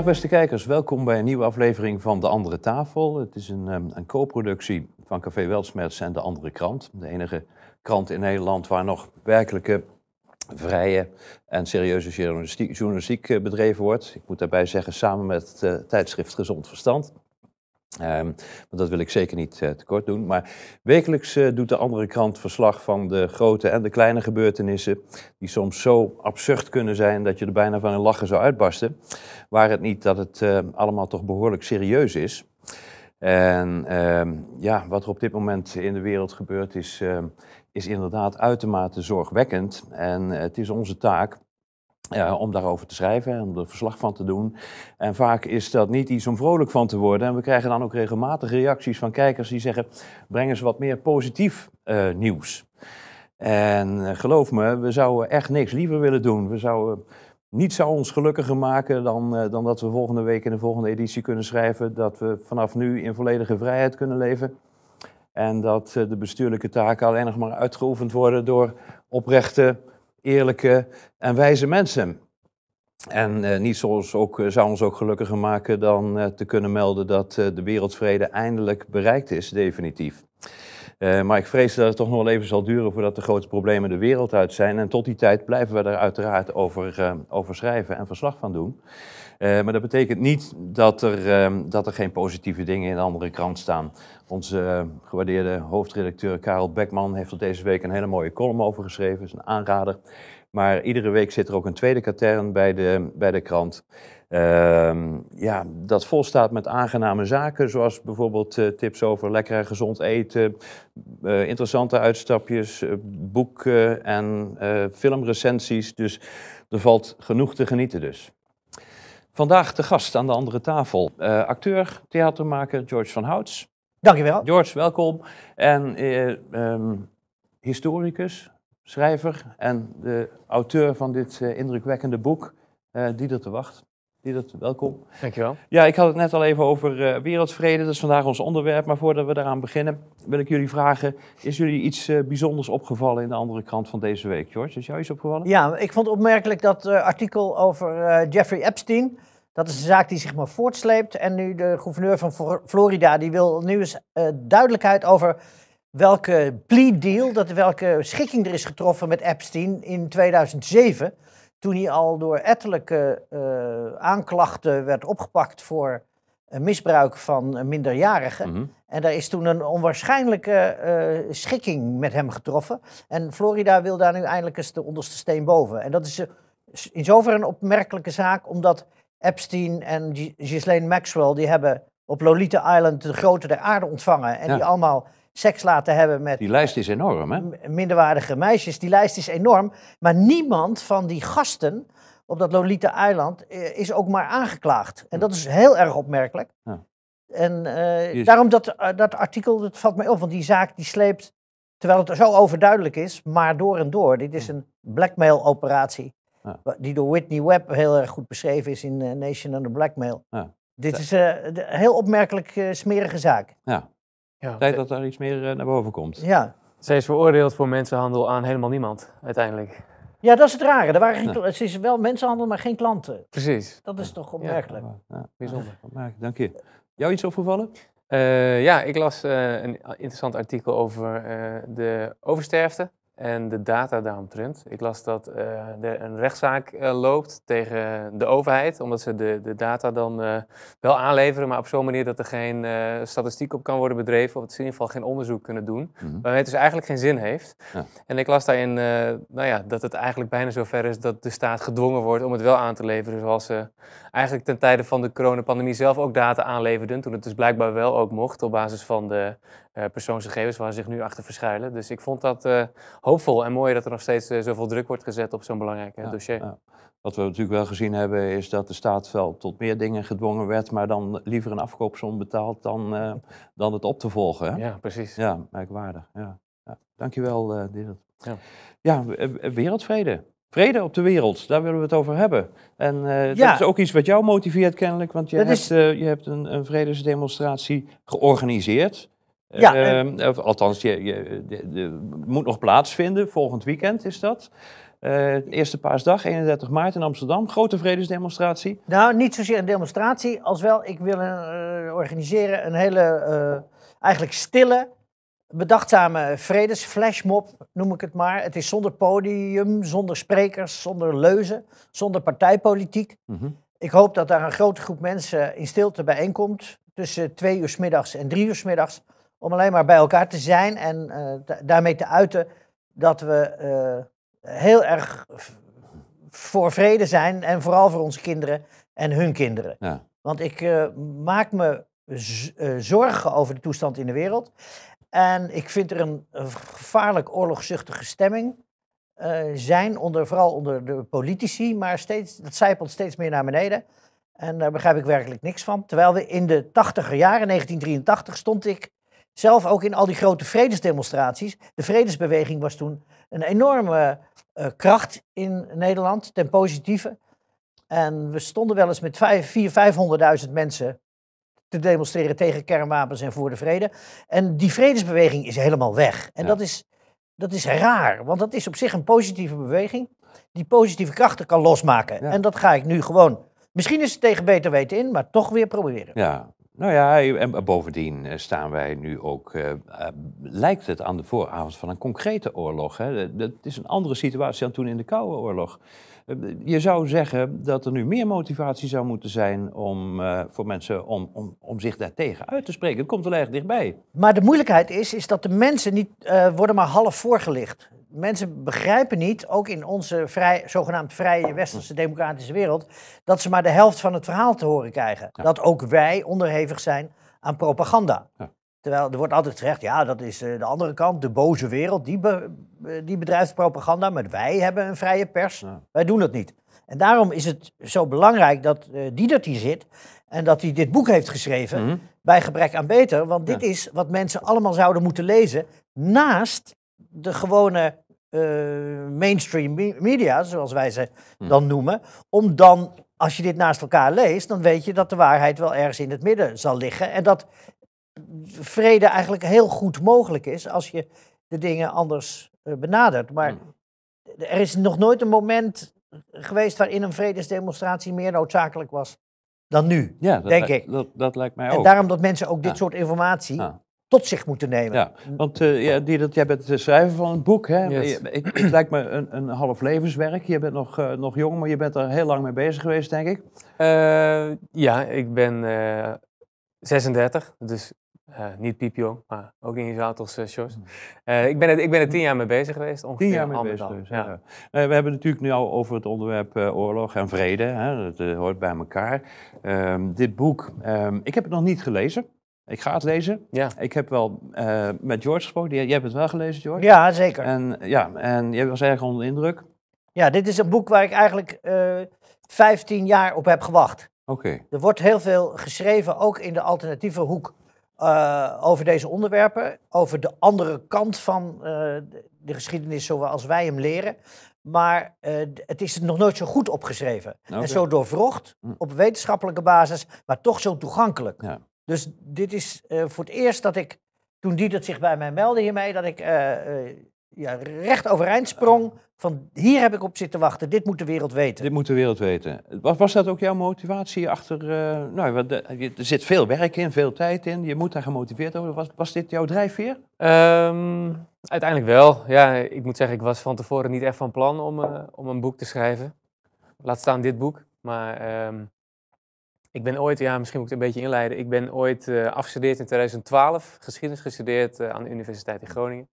Dag beste kijkers, welkom bij een nieuwe aflevering van De Andere Tafel. Het is een, ehm, een co-productie van Café Welsmerts en De Andere Krant. De enige krant in Nederland waar nog werkelijke vrije en serieuze journalistiek, eh, bedreven wordt. Ik moet daarbij zeggen, samen met het eh, tijdschrift Gezond Verstand. Um, dat wil ik zeker niet eh, tekort doen. Maar wekelijks eh, doet de andere krant verslag van de grote en de kleine gebeurtenissen. Die soms zo absurd kunnen zijn dat je er bijna van een lachen zou uitbarsten. Waar het niet dat het eh, allemaal toch behoorlijk serieus is. En ehm, ja, wat er op dit moment in de wereld gebeurt is, ehm, is inderdaad uitermate zorgwekkend. En het is onze taak eh, om daarover te schrijven en om er verslag van te doen. En vaak is dat niet iets om vrolijk van te worden. En we krijgen dan ook regelmatig reacties van kijkers die zeggen: breng eens wat meer positief eh, nieuws. En eh, geloof me, we zouden echt niks liever willen doen. We zouden. Niets zou ons gelukkiger maken dan, dan dat we volgende week in de volgende editie kunnen schrijven. Dat we vanaf nu in volledige vrijheid kunnen leven. En dat de bestuurlijke taken alleen nog maar uitgeoefend worden door oprechte eerlijke en wijze mensen. En uh, eh, niets ook, eh, zou ons ook gelukkiger maken dan eh, te kunnen melden dat de wereldvrede eindelijk bereikt is, definitief. Eh, maar ik vrees dat het toch nog wel even zal duren voordat de grote problemen de wereld uit zijn. En tot die tijd blijven we daar uiteraard eh, over, schrijven en verslag van doen. Eh, maar dat betekent niet dat er, ehm, dat er geen positieve dingen in de andere krant staan. Onze gewaardeerde hoofdredacteur Karel Bekman heeft er deze week een hele mooie column over geschreven. is een aanrader. Maar iedere week zit er ook een tweede katern bij de, bij de krant. Uh, ja, dat volstaat met aangename zaken, zoals bijvoorbeeld eh, tips over lekker en gezond eten, eh, interessante uitstapjes, eh, boeken en filmrecensies. Dus er valt genoeg te genieten dus. Vandaag de gast aan de andere tafel, acteur, theatermaker George van Houts. Dankjewel. George, welkom. En ehm, historicus, schrijver en de auteur van dit indrukwekkende boek, uh, die er te wacht. Lidert, welkom. Dankjewel. Ja, ik had het net al even over eh, wereldvrede. Dat is vandaag ons onderwerp. Maar voordat we daaraan beginnen, wil ik jullie vragen... is jullie iets eh, bijzonders opgevallen in de andere krant van deze week, George? Is jou iets opgevallen? Ja, ik vond opmerkelijk dat uh, artikel over Jeffrey Epstein... dat is een zaak die zich maar voortsleept. En nu de gouverneur van Florida, die wil nu eens duidelijkheid over... welke plea deal, dat, welke schikking er is getroffen met Epstein in 2007 toen hij al door ettelijke eh, aanklachten werd opgepakt voor eh, misbruik van eh, minderjarigen. Mhm. En daar is toen een onwaarschijnlijke schikking met hem getroffen. En Florida wil daar nu eindelijk eens de onderste steen boven. En dat is in zoverre een opmerkelijke zaak, omdat Epstein en Ghislaine Maxwell, die hebben op Lolita Island de grote der aarde ontvangen. En die allemaal seks laten hebben met. Die lijst is enorm, hè? Minderwaardige meisjes. Die lijst is enorm. Maar niemand van die gasten op dat Lolita-eiland eh, is ook maar aangeklaagd. En hm. dat is heel erg opmerkelijk. Ja. En eh, dus- daarom dat, eh, dat artikel, dat valt mij op, want die zaak die sleept, terwijl het zo overduidelijk is, maar door en door. Dit is hm. een blackmail-operatie, ja. die door Whitney Webb heel erg goed beschreven is in Nation Nation Under Blackmail. Ja. Dit is een heel opmerkelijk smerige zaak. Ja. Ja. Tijd dat daar iets meer eh, naar boven komt. Ja. is veroordeeld voor mensenhandel aan helemaal niemand, uiteindelijk. Ja, dat is het rare. Er waren geen, Het is wel mensenhandel, maar geen klanten. Precies. Dat is toch opmerkelijk. Ja, bijzonder. Dank je. Jou iets opgevallen? Eh, ja, ik las eh, een interessant artikel over de oversterfte en de data daaromtrent. Ik las dat eh, er een rechtszaak eh, loopt tegen de overheid, omdat ze de, de data dan eh, wel aanleveren, maar op zo'n manier dat er geen statistiek op kan worden bedreven, of het in ieder geval geen onderzoek kunnen doen, mm waarmee het dus eigenlijk geen zin heeft. Ja. En ik las daarin nou ja, dat het eigenlijk bijna zover is dat de staat gedwongen wordt om het wel aan te leveren, zoals ze eigenlijk ten tijde van de coronapandemie zelf ook data aanleverden, toen het dus blijkbaar wel ook mocht op basis van de eh, persoonsgegevens waar ze zich nu achter verschuilen. Dus ik vond dat eh, hoopvol en mooi dat er nog steeds eh, zoveel druk wordt gezet op zo'n belangrijk dossier. Wat we natuurlijk wel gezien hebben is dat de staat wel tot meer dingen gedwongen werd, maar dan liever een afkoopsom betaald dan, dan het op te volgen. Hè? Ja, precies. Ja, merkwaardig. Ja. ja. Dankjewel, uh, Ja, wereldvrede. Vrede op de wereld, daar willen we het over hebben. En dat is ook iets wat jou motiveert kennelijk, want je hebt, je hebt een, een, vredesdemonstratie georganiseerd. Ja, ehm, althans, je, moet nog plaatsvinden. Volgend weekend is dat. Uh, eerste paasdag, 31 maart in Amsterdam. Grote vredesdemonstratie. Nou, niet zozeer een demonstratie, als wel ik wil een, eh, organiseren een hele, uh, eigenlijk stille, bedachtzame vredesflashmob, noem ik het maar. Het is zonder podium, zonder sprekers, zonder leuzen, zonder partijpolitiek. Mhm. Ik hoop dat daar een grote groep mensen in stilte bijeenkomt tussen twee uur middags en drie uur middags om alleen maar bij elkaar te zijn en eh, daarmee te uiten dat we eh, heel erg voor vrede zijn en vooral voor onze kinderen en hun kinderen. Ja. Want ik eh, maak me zorgen over de toestand in de wereld. En ik vind er een gevaarlijk oorlogzuchtige stemming zijn, onder, vooral onder de politici, maar steeds, dat zijpelt steeds meer naar beneden. En daar begrijp ik werkelijk niks van. Terwijl we in de tachtiger jaren, 1983, stond ik zelf ook in al die grote vredesdemonstraties. De vredesbeweging was toen een enorme eh, kracht in Nederland, ten positieve. En we stonden wel eens met 400.000, 500.000 mensen te demonstreren tegen kernwapens en voor de vrede. En die vredesbeweging is helemaal weg. En dat, is, dat is raar, want dat is op zich een positieve beweging die positieve krachten kan losmaken. En dat ga ik nu gewoon, misschien is het tegen beter weten in, maar toch weer proberen. Ja, nou ja, en bovendien eh, staan wij nu ook, eh, eh, lijkt het aan de vooravond van een concrete oorlog. Hè? Dat is een andere situatie dan toen in de Koude Oorlog. je zou zeggen dat er nu meer motivatie zou moeten zijn om, voor mensen om, om, om zich daartegen uit te spreken. Het komt wel erg dichtbij. Maar de moeilijkheid is, is dat de mensen niet worden maar half voorgelicht mensen begrijpen niet, ook in onze vrij, zogenaamd vrije westerse democratische wereld, dat ze maar de helft van het verhaal te horen krijgen. Dat ook wij onderhevig zijn aan propaganda. Terwijl er wordt altijd gezegd, ja, dat is eh, de andere kant, de boze wereld, die, eh, die bedrijft propaganda, maar wij hebben een vrije pers, wij doen dat niet. En daarom is het zo belangrijk dat eh, die dat hier zit en dat hij dit boek heeft geschreven, mhm. bij gebrek aan beter, want dit is wat mensen allemaal zouden moeten lezen, naast de gewone uh, mainstream media, zoals wij ze hm. dan noemen, om dan, als je dit naast elkaar leest, dan weet je dat de waarheid wel ergens in het midden zal liggen. En dat vrede eigenlijk heel goed mogelijk is als je de dingen anders eh, benadert. Maar hm. er is nog nooit een moment geweest waarin een vredesdemonstratie meer noodzakelijk was dan nu, denk ik. Dat, dat lijkt mij ook. En daarom dat mensen ook dit soort informatie tot zich moeten nemen. Ja, want uh, ja, die, dat, jij bent het schrijven van een boek. Hè? Ik, het lijkt me een, een half levenswerk. Je bent nog, eh, nog jong, maar je bent er heel lang mee bezig geweest, denk ik. Eh, ja, ik ben 36, dus niet piepjong, maar ook niet zo oud als Sjors. Hmm. ik, ben er, ik ben er tien jaar mee bezig geweest. Ongeveer tien jaar mee bezig geweest, ja. we hebben natuurlijk nu al over het onderwerp oorlog en vrede. Hè? Dat hoort bij elkaar. Ehm, dit boek, ehm, ik heb het nog niet gelezen. Ik ga het lezen. Ja. Ik heb wel eh, met George gesproken. Jij hebt het wel gelezen, George? Ja, zeker. En, ja, en jij was erg onder de indruk. Ja, dit is een boek waar ik eigenlijk uh, eh, 15 jaar op heb gewacht. Oké. Er wordt heel veel geschreven, ook in de alternatieve hoek, eh, over deze onderwerpen. Over de andere kant van de geschiedenis zoals wij hem leren. Maar het is nog nooit zo goed opgeschreven. En zo doorvrocht hm. op wetenschappelijke basis, maar toch zo toegankelijk. Ja. Dus dit is eh, voor het eerst dat ik, toen die dat zich bij mij meldde hiermee, dat ik eh, eh, ja, recht overeind sprong van hier heb ik op zitten wachten, dit moet de wereld weten. Dit moet de wereld weten. Was, was dat ook jouw motivatie achter, nou, er zit veel werk in, veel tijd in, je moet daar gemotiveerd over. Was, was dit jouw drijfveer? Ehm, uiteindelijk wel, ja. Ik moet zeggen, ik was van tevoren niet echt van plan om, om een boek te schrijven. Laat staan dit boek, maar... Ehm, ik ben ooit, ja, misschien moet ik het een beetje inleiden. Ik ben ooit uh, afgestudeerd in 2012, geschiedenis gestudeerd eh, aan de Universiteit in hm. Groningen.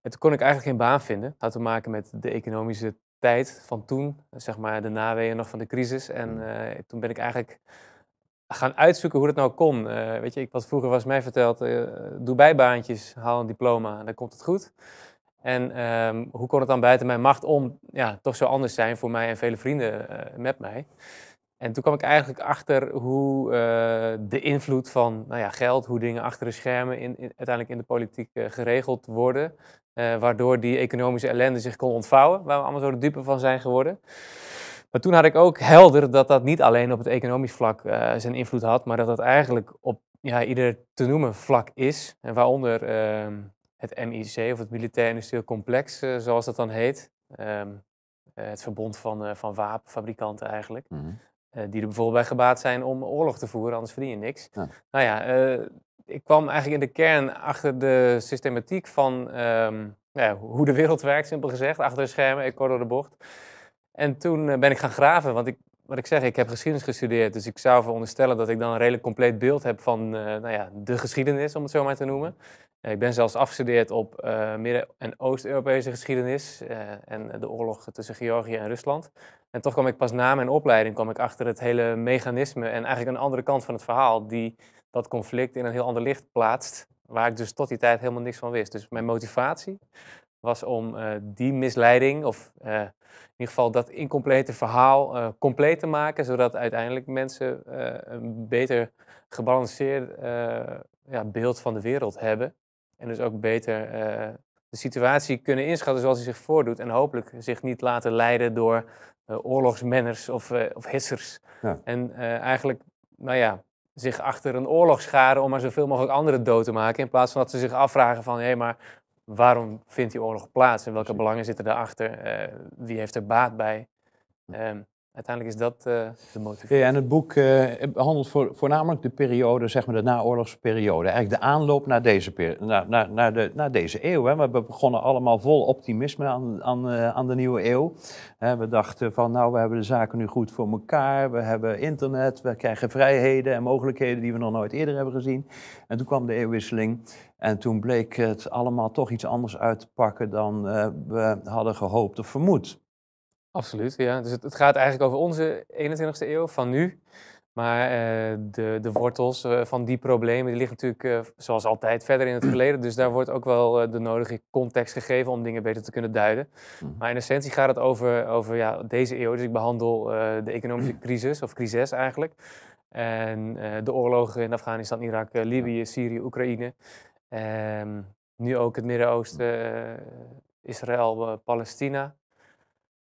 En toen kon ik eigenlijk geen baan vinden. Had te maken met de economische tijd van toen, zeg maar de naweeën nog van de crisis. En hm. eh, toen ben ik eigenlijk gaan uitzoeken hoe dat nou kon. weet je, ik, wat vroeger was mij verteld, doe bijbaantjes, haal een diploma en dan komt het goed. En ehm, hoe kon het dan buiten mijn macht om ja, toch zo anders zijn voor mij en vele vrienden met mij? En toen kwam ik eigenlijk achter hoe eh, de invloed van nou ja, geld, hoe dingen achter de schermen in, uiteindelijk in de politiek eh, geregeld worden. Eh, waardoor die economische ellende zich kon ontvouwen, waar we allemaal zo de dupe van zijn geworden. Maar toen had ik ook helder dat dat niet alleen op het economisch vlak zijn invloed had, maar dat dat eigenlijk op ja, ieder te noemen vlak is. En waaronder ehm, het MIC, of het Militair Industrieel Complex, zoals dat dan heet. Ehm, het verbond van, van wapenfabrikanten eigenlijk. Mhm. Eh, die er bijvoorbeeld bij gebaat zijn om oorlog te voeren, anders verdien je niks. Nou ja, eh, ik kwam eigenlijk in de kern achter de systematiek van ehm, nou ja, hoe de wereld werkt, simpel gezegd. Achter de schermen, ik kort door de bocht. En toen eh, ben ik gaan graven, want ik, wat ik zeg, ik heb geschiedenis gestudeerd. Dus ik zou veronderstellen dat ik dan een redelijk compleet beeld heb van nou ja, de geschiedenis, om het zo maar te noemen. ik ben zelfs afgestudeerd op Midden- en Oost-Europese geschiedenis en de oorlog tussen Georgië en Rusland. En toch kwam ik pas na mijn opleiding kwam ik achter het hele mechanisme en eigenlijk een andere kant van het verhaal die dat conflict in een heel ander licht plaatst, waar ik dus tot die tijd helemaal niks van wist. Dus mijn motivatie was om eh, die misleiding, of eh, in ieder geval dat incomplete verhaal, eh, compleet te maken, zodat uiteindelijk mensen een beter gebalanceerd ja, beeld van de wereld hebben. En dus ook beter de situatie kunnen inschatten zoals hij zich voordoet. En hopelijk zich niet laten leiden door eh, oorlogsmenners of, eh, of hissers. Ja. En eh, eigenlijk, nou ja, zich achter een oorlog scharen om maar zoveel mogelijk anderen dood te maken. In plaats van dat ze zich afvragen van, hé, hey, maar waarom vindt die oorlog plaats? En welke belangen zitten daarachter? Uh, wie heeft er baat bij? Ehm, uiteindelijk is dat eh, de motivatie. Ja, en het boek behandelt eh, voornamelijk de periode, zeg maar de naoorlogsperiode. Eigenlijk de aanloop naar deze, naar, naar, de, naar deze eeuw. Hè. We begonnen allemaal vol optimisme aan, aan, eh, aan de nieuwe eeuw. we dachten van, nou, we hebben de zaken nu goed voor elkaar. We hebben internet, we krijgen vrijheden en mogelijkheden die we nog nooit eerder hebben gezien. En toen kwam de eeuwwisseling. En toen bleek het allemaal toch iets anders uit te pakken dan we hadden gehoopt of vermoed. Absoluut, ja. Dus het, gaat eigenlijk over onze 21ste eeuw van nu. Maar eh, de, de, wortels eh, van die problemen die liggen natuurlijk eh, zoals altijd verder in het verleden. Dus daar wordt ook wel de nodige context gegeven om dingen beter te kunnen duiden. Mhm. Maar in essentie gaat het over, over ja, deze eeuw. Dus ik behandel de economische crisis, of crisis eigenlijk. En de oorlogen in Afghanistan, Irak, Libië, Syrië, Oekraïne. Ehm, nu ook het Midden-Oosten, Israël, Palestina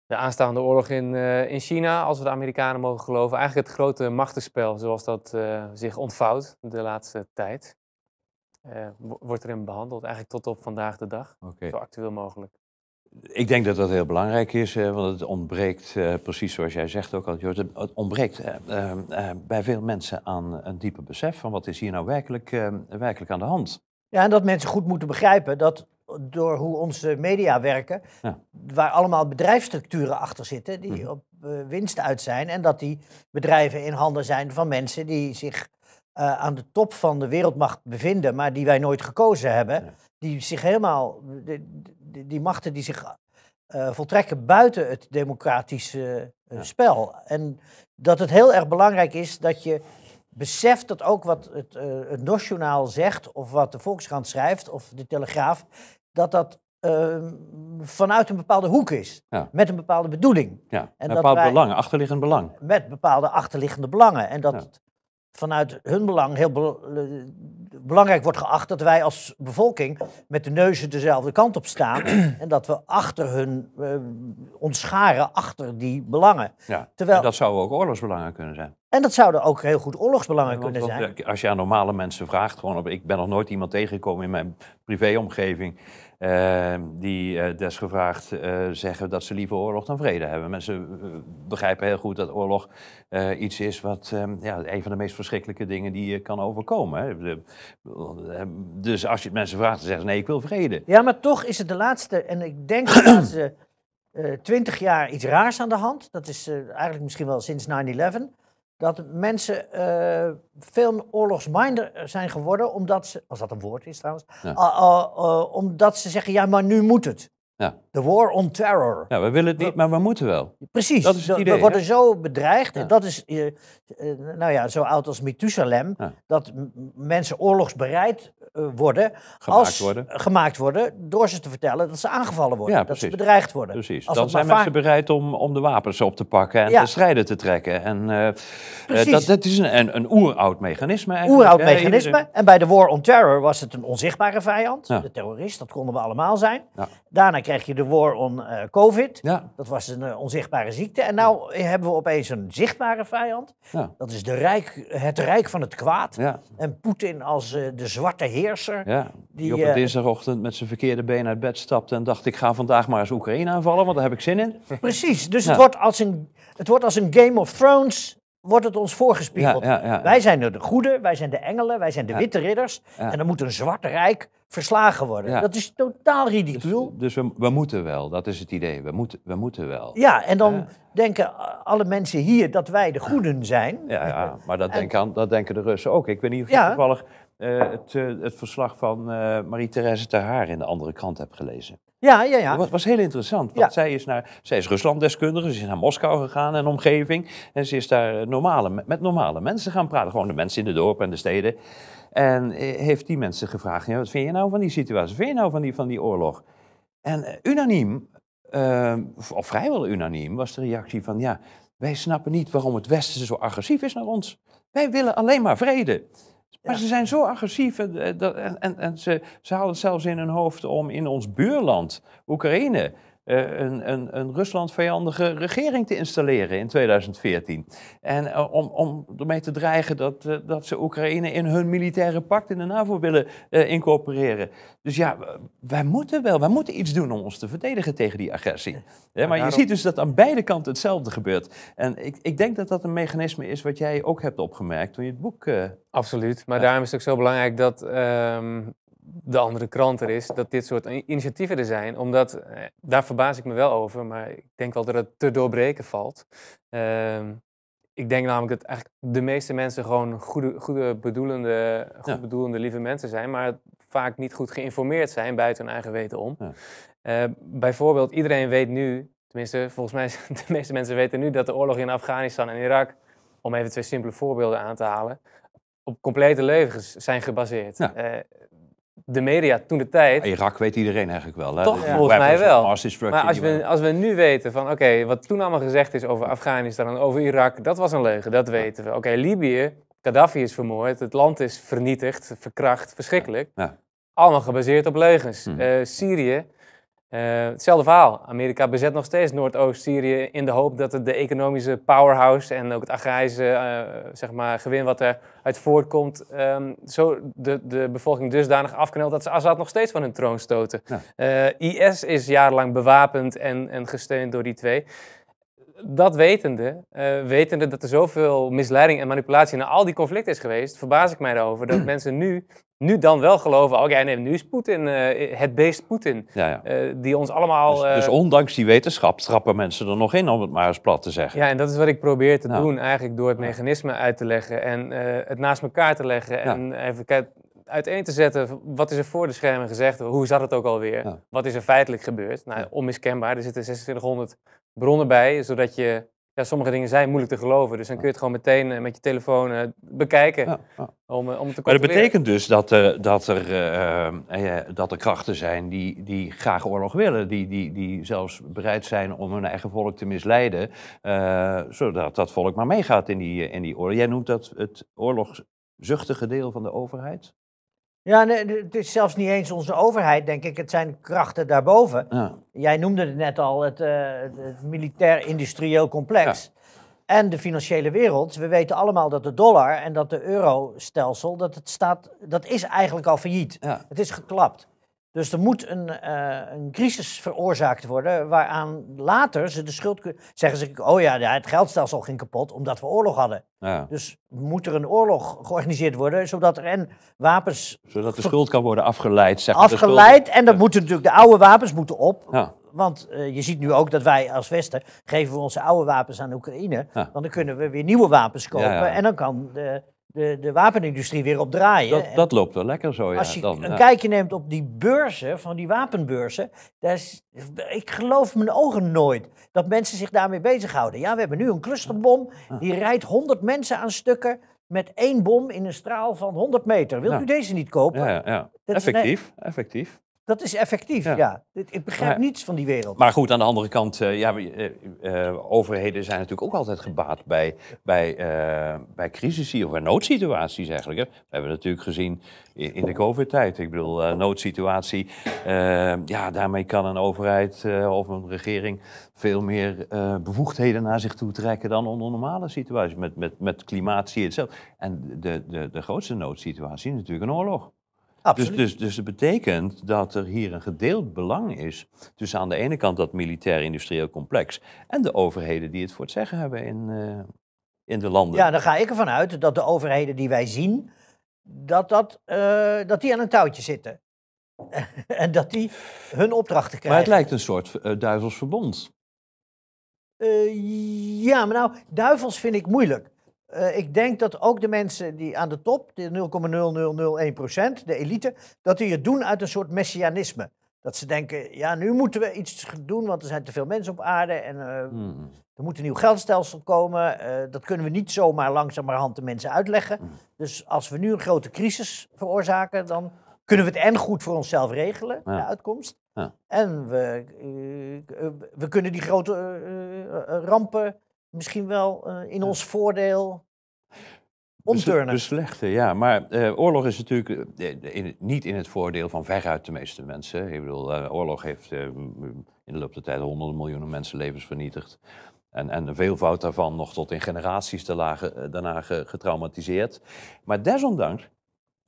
de aanstaande oorlog in, eh, in China, als we de Amerikanen mogen geloven. Eigenlijk het grote machtenspel zoals dat eh, zich ontvouwt de laatste tijd. Uh, wordt erin behandeld, eigenlijk tot op vandaag de dag. Zo actueel mogelijk. Ik denk dat dat heel belangrijk is, want het ontbreekt, precies zoals jij zegt ook al, Jort, het ontbreekt bij veel mensen aan een diepe besef van wat is hier nou werkelijk, werkelijk aan de hand. Ja, en dat mensen goed moeten begrijpen dat door hoe onze media werken, waar allemaal bedrijfsstructuren achter zitten die mhm. op eh, winst uit zijn. En dat die bedrijven in handen zijn van mensen die zich eh, aan de top van de wereldmacht bevinden, maar die wij nooit gekozen hebben. Die zich helemaal, die, machten die zich uh, voltrekken buiten het democratische spel. En dat het heel erg belangrijk is dat je beseft dat ook wat het, uh, het Nationaal zegt, of wat de Volkskrant schrijft, of de Telegraaf, dat dat ehm, vanuit een bepaalde hoek is. Met een bepaalde bedoeling. Ja, en dat bepaald achterliggend belang. Met bepaalde achterliggende belangen. En dat vanuit hun belang heel belangrijk wordt geacht dat wij als bevolking met de neuzen dezelfde kant op staan. en dat we achter hun, uh, achter die belangen. Ja, Terwijl... En dat zou ook oorlogsbelangen kunnen zijn. En dat zouden ook heel goed oorlogsbelangen kunnen zijn. Eh, als je aan normale mensen vraagt, gewoon ik ben nog nooit iemand tegengekomen in mijn privéomgeving. Ehm, die eh, desgevraagd eh, zeggen dat ze liever oorlog dan vrede hebben. Mensen begrijpen heel goed dat oorlog iets is wat ehm, ja, een van de meest verschrikkelijke dingen die je kan overkomen. Hè. Ehm, dus als je het mensen vraagt, dan zeggen ze nee, ik wil vrede. Ja, maar toch is het de laatste, en ik denk dat ze twintig jaar iets raars aan de hand. Dat is eigenlijk misschien wel sinds 9-11 dat mensen eh, veel oorlogsminder eh, zijn geworden, omdat ze, als dat een woord is trouwens, eh, omdat ze zeggen, ja, maar nu moet het. Ja. The war on terror. Ja, we willen het niet, maar we moeten wel. Precies. Dat is het idee, we worden zo bedreigd. dat is, uh, nou ja, zo oud als Methusalem. Dat mensen oorlogsbereid eh, worden. Gemaakt als, worden. Gemaakt worden door ze te vertellen dat ze aangevallen worden. dat ze bedreigd worden. Precies. Als Dan zijn mensen bereid om, om de wapens op te pakken en de strijden te trekken. En dat, dat is een, een, oeroud mechanisme eigenlijk. Oeroud mechanisme. En bij de war on terror was het een onzichtbare vijand. De terrorist, dat konden we allemaal zijn. Daarna krijg je de war on eh, COVID. Ja. Dat was een eh, onzichtbare ziekte. En nu hebben we opeens een zichtbare vijand. Ja. Dat is de rijk, het rijk van het kwaad. En Poetin als eh, de zwarte heerser. Die, die, op een dinsdagochtend met zijn verkeerde been uit bed stapte en dacht: ik ga vandaag maar eens Oekraïne aanvallen, want daar heb ik zin in. Precies. Dus het, wordt als een, het wordt als een Game of Thrones wordt het ons voorgespiegeld. wij zijn de goede, wij zijn de engelen, wij zijn de witte ridders. En dan moet een zwart rijk verslagen worden. Dat is totaal ridicuul. Dus, dus we, we, moeten wel, dat is het idee. We, moeten, we moeten wel. Ja, en dan denken alle mensen hier dat wij de goeden zijn. Ja, maar dat, denken, dat, denken de Russen ook. Ik weet niet of je toevallig eh, het, eh, het, verslag van uh, Marie-Thérèse Terhaar in de andere krant hebt gelezen. Ja, ja, ja. Dat was heel interessant. Want zij is, naar, zij is Ruslanddeskundige, ze is naar Moskou gegaan en omgeving. En ze is daar eh, normale, met normale mensen gaan praten. Gewoon de mensen in de dorpen en de steden. En eh, heeft die mensen gevraagd: ja, wat vind je nou van die situatie? Wat vind je nou van die, van die oorlog? En eh, unaniem, of vrijwel unaniem, was de reactie van: ja, wij snappen niet waarom het Westen zo agressief is naar ons. Wij willen alleen maar vrede. Maar ze zijn zo agressief eh, en, en, en ze, ze halen het zelfs in hun hoofd om in ons buurland, Oekraïne, eh, een, een, een Rusland-vijandige regering te installeren in 2014. En eh, om, om ermee te dreigen dat, eh, dat ze Oekraïne in hun militaire pact in de NAVO willen incorporeren. Dus ja, wij moeten wel, wij moeten iets doen om ons te verdedigen tegen die agressie. maar, je ziet dus dat aan beide kanten hetzelfde gebeurt. En ik, ik denk dat dat een mechanisme is wat jij ook hebt opgemerkt toen je het boek. Absoluut, maar daarom is het ook zo belangrijk dat ehm, de andere krant er is, dat dit soort initiatieven er zijn. Omdat, eh, daar verbaas ik me wel over, maar ik denk wel dat het te doorbreken valt. Ehm, ik denk namelijk dat eigenlijk de meeste mensen gewoon goede, goede bedoelende, goed bedoelende, lieve mensen zijn, maar vaak niet goed geïnformeerd zijn buiten hun eigen weten om. Eh, bijvoorbeeld, iedereen weet nu, tenminste, volgens mij, de meeste mensen weten nu dat de oorlog in Afghanistan en Irak, om even twee simpele voorbeelden aan te halen, op complete levens zijn gebaseerd. Ja. Eh, de media toen de tijd. Ah, Irak weet iedereen eigenlijk wel. Hè? Toch, volgens mij wel. Maar als we, als we nu weten van, oké, wat toen allemaal gezegd is over Afghanistan en over Irak, dat was een leugen, dat weten we. Oké, Libië, Gaddafi is vermoord, het land is vernietigd, verkracht, verschrikkelijk. Ja. Allemaal gebaseerd op leugens. Hmm. Eh, Syrië, eh, hetzelfde verhaal. Amerika bezet nog steeds Noordoost-Syrië in de hoop dat het de economische powerhouse en ook het agrarische eh, zeg maar, gewin wat eruit voortkomt, ehm, zo de, de bevolking dusdanig afknelt dat ze Assad nog steeds van hun troon stoten. Eh, IS is jarenlang bewapend en, en gesteund door die twee. Dat wetende, wetende dat er zoveel misleiding en manipulatie naar al die conflicten is geweest, verbaas ik mij erover dat mensen nu nu dan wel geloven, oké, jij neemt nu is Poetin eh, het beest Poetin. Ja, ja. Eh, die ons allemaal... Dus, eh, dus, ondanks die wetenschap trappen mensen er nog in, om het maar eens plat te zeggen. Ja, en dat is wat ik probeer te nou. doen eigenlijk door het mechanisme uit te leggen en het naast elkaar te leggen. En even uiteen te zetten, wat is er voor de schermen gezegd? Hoe zat het ook alweer? Wat is er feitelijk gebeurd? Nou, onmiskenbaar, er zitten 2600 bronnen bij, zodat je ja, sommige dingen zijn moeilijk te geloven. Dus dan kun je het gewoon meteen eh, met je telefoon eh, bekijken ja, Om, eh, om te Maar dat betekent dus dat, er dat, er, dat er krachten zijn die, die graag oorlog willen. Die, die, die zelfs bereid zijn om hun eigen volk te misleiden. zodat dat volk maar meegaat in die, in die oorlog. Jij noemt dat het oorlogszuchtige deel van de overheid. Ja, het is zelfs niet eens onze overheid, denk ik. Het zijn krachten daarboven. Ja. Jij noemde het net al, het, eh, het militair-industrieel complex. En de financiële wereld. We weten allemaal dat de dollar en dat de eurostelsel, dat het staat, dat is eigenlijk al failliet. Het is geklapt. Dus er moet een, eh, een, crisis veroorzaakt worden, waaraan later ze de schuld kunnen. Zeggen ze: Oh ja, het geldstelsel ging kapot omdat we oorlog hadden. Ja. Dus moet er een oorlog georganiseerd worden, zodat er en wapens. Zodat de schuld kan worden afgeleid. Zeg afgeleid, en dan moeten natuurlijk de oude wapens moeten op. Want eh, je ziet nu ook dat wij als Westen geven we onze oude wapens aan Oekraïne. Want dan kunnen we weer nieuwe wapens kopen. En dan kan de, de, de wapenindustrie weer op draaien. Dat, dat loopt wel lekker zo, ja. Als je een kijkje neemt op die beurzen, van die wapenbeurzen, daar is, ik geloof mijn ogen nooit dat mensen zich daarmee bezighouden. Ja, we hebben nu een clusterbom, die rijdt 100 mensen aan stukken met één bom in een straal van 100 meter. Wilt u deze niet kopen? Ja, ja, Effectief, effectief. Dat is effectief, ja. Ik begrijp niets van die wereld. Maar goed, aan de andere kant, eh, ja, eh, eh, overheden zijn natuurlijk ook altijd gebaat bij, bij, bij crisissen of bij noodsituaties eigenlijk. Hè. We hebben natuurlijk gezien in, de COVID-tijd. Ik bedoel, noodsituatie, ja, daarmee kan een overheid of een regering veel meer bevoegdheden naar zich toe trekken dan onder normale situaties. Met, met, met klimaat zie je het En de, de, de grootste noodsituatie is natuurlijk een oorlog. Dus, dus, dus het betekent dat er hier een gedeeld belang is tussen aan de ene kant dat militair-industrieel complex en de overheden die het voor het zeggen hebben in, eh, in de landen. Ja, dan ga ik ervan uit dat de overheden die wij zien, dat, dat, eh, dat die aan een touwtje zitten. en dat die hun opdrachten krijgen. Maar het lijkt een soort uh, eh, duivels verbond. ja, maar nou, duivels vind ik moeilijk. Eh, ik denk dat ook de mensen die aan de top, de 0,0001%, de elite, dat die het doen uit een soort messianisme. Dat ze denken, ja, nu moeten we iets doen, want er zijn te veel mensen op aarde en eh, hmm. er moet een nieuw geldstelsel komen. Eh, dat kunnen we niet zomaar langzamerhand de mensen uitleggen. Hmm. Dus als we nu een grote crisis veroorzaken, dan kunnen we het en goed voor onszelf regelen, de uitkomst. En we, we kunnen die grote rampen misschien wel eh, in ons voordeel omturnen. Beslechten, ja. Maar eh, oorlog is natuurlijk eh, niet in het voordeel van veruit de meeste mensen. Ik bedoel, oorlog heeft in de loop der tijd honderden miljoenen mensenlevens vernietigd. En, en een veelvoud daarvan nog tot in generaties daarna getraumatiseerd. Maar desondanks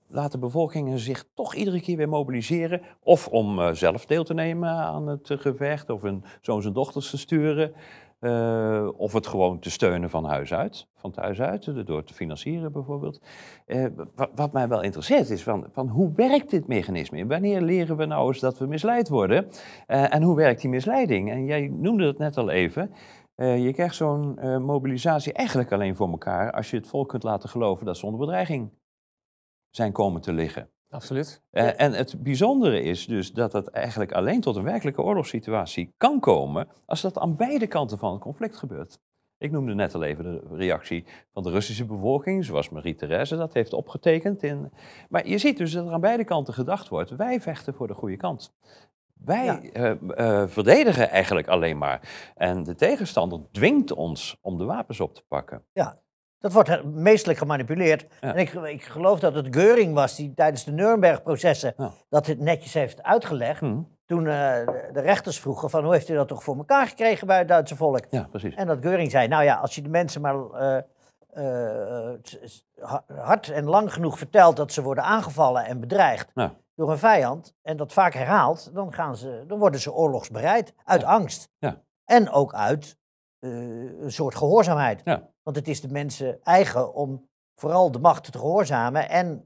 laten bevolkingen zich toch iedere keer weer mobiliseren. Of om zelf deel te nemen aan het gevecht, of hun zoons en dochters te sturen. Eh, of het gewoon te steunen van huis uit, van thuis uit, eh, door te financieren bijvoorbeeld. Eh, wat mij wel interesseert is van, van hoe werkt dit mechanisme? Wanneer leren we nou eens dat we misleid worden? en hoe werkt die misleiding? En jij noemde het net al even. je krijgt zo'n mobilisatie eigenlijk alleen voor elkaar als je het volk kunt laten geloven dat ze onder bedreiging zijn komen te liggen. Absoluut. Eh, en het bijzondere is dus dat dat eigenlijk alleen tot een werkelijke oorlogssituatie kan komen als dat aan beide kanten van het conflict gebeurt. Ik noemde net al even de reactie van de Russische bevolking, zoals Marie-Thérèse dat heeft opgetekend. In... Maar je ziet dus dat er aan beide kanten gedacht wordt: wij vechten voor de goede kant. Wij eh, eh, verdedigen eigenlijk alleen maar. En de tegenstander dwingt ons om de wapens op te pakken. Ja, dat wordt meestelijk gemanipuleerd. En ik, ik, geloof dat het Geuring was die tijdens de Nuremberg-processen dat dit netjes heeft uitgelegd. Hmm. Toen eh, de rechters vroegen van hoe heeft u dat toch voor elkaar gekregen bij het Duitse volk? Ja, precies. En dat Geuring zei, nou ja, als je de mensen maar eh, eh, hard en lang genoeg vertelt dat ze worden aangevallen en bedreigd door een vijand. En dat vaak herhaalt, dan, gaan ze, dan worden ze oorlogsbereid uit angst. En ook uit eh, een soort gehoorzaamheid. Want het is de mensen eigen om vooral de macht te gehoorzamen en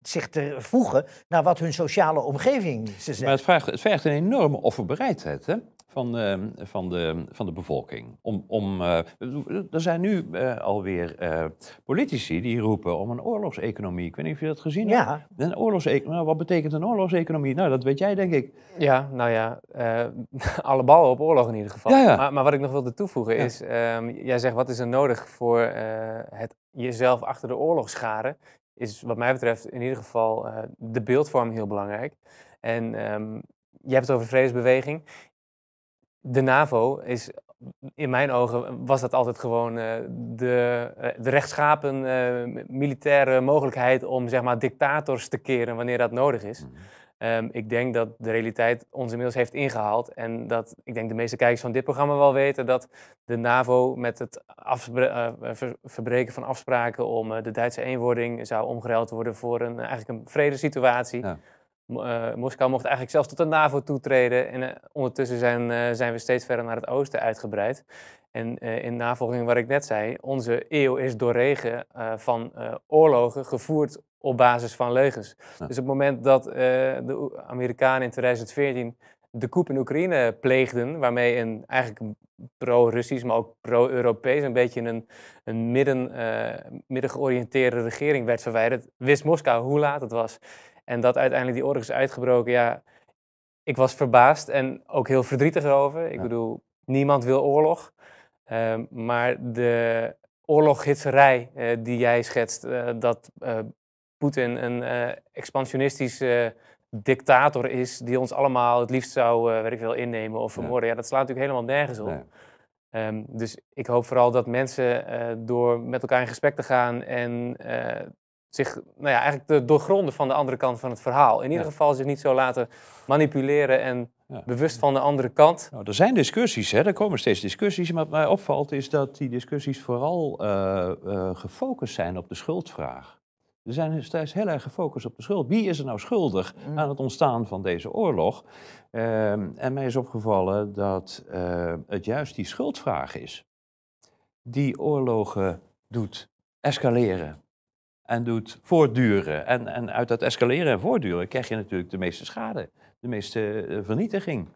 zich te voegen naar wat hun sociale omgeving ze zegt. Maar het, vraagt, het vergt een enorme offerbereidheid. Hè? van, ehm, van, de, van de bevolking. Om, om, eh, er zijn nu uh, alweer eh, politici die roepen om een oorlogseconomie. Ik weet niet of je dat gezien ja. hebt. Een oorlogseconomie. wat betekent een oorlogseconomie? Nou, dat weet jij, denk ik. Ja, nou ja, alle ballen op oorlog in ieder geval. Ja, ja. Maar, maar, wat ik nog wilde toevoegen is, ehm, jij zegt wat is er nodig voor het jezelf achter de oorlog scharen? Is wat mij betreft in ieder geval de beeldvorm heel belangrijk. En ehm, je hebt het over vredesbeweging de NAVO is in mijn ogen was dat altijd gewoon eh, de, eh, de rechtschapen eh, militaire mogelijkheid om zeg maar, dictators te keren wanneer dat nodig is. Mhm. Ehm, ik denk dat de realiteit ons inmiddels heeft ingehaald. En dat ik denk de meeste kijkers van dit programma wel weten dat de NAVO met het verbreken van afspraken om de Duitse eenwording zou omgeruild worden voor een, eigenlijk een vredesituatie. Eh, Moskou mocht eigenlijk zelfs tot de NAVO toetreden. En eh, ondertussen zijn, eh, zijn we steeds verder naar het oosten uitgebreid. En in navolging wat ik net zei, onze eeuw is door doorregen van oorlogen gevoerd op basis van leugens. Dus op het moment dat de Amerikanen in 2014 de coup in Oekraïne pleegden, waarmee een eigenlijk pro-Russisch, maar ook pro-Europees, een beetje een, een midden, midden georiënteerde regering werd verwijderd, wist Moskou hoe laat het was. En dat uiteindelijk die oorlog is uitgebroken, ja, ik was verbaasd en ook heel verdrietig over. Ik bedoel, niemand wil oorlog. Ehm, maar de oorloghitserij eh, die jij schetst, eh, dat eh, Poetin een expansionistische dictator is die ons allemaal het liefst zou weet ik veel, innemen of vermoorden, ja. dat slaat natuurlijk helemaal nergens op. Ehm, dus ik hoop vooral dat mensen door met elkaar in gesprek te gaan en zich nou ja, eigenlijk de doorgronden van de andere kant van het verhaal. In ieder ja. geval zich niet zo laten manipuleren en bewust van de andere kant. Nou, er zijn discussies, hè? er komen steeds discussies. Maar wat mij opvalt is dat die discussies vooral eh, eh, gefocust zijn op de schuldvraag. Er zijn steeds heel erg gefocust op de schuld. Wie is er nou schuldig mm. aan het ontstaan van deze oorlog? Ehm, en mij is opgevallen dat eh, het juist die schuldvraag is die oorlogen doet escaleren en doet voortduren. En, en uit dat escaleren en voortduren krijg je natuurlijk de meeste schade, de meeste eh, vernietiging.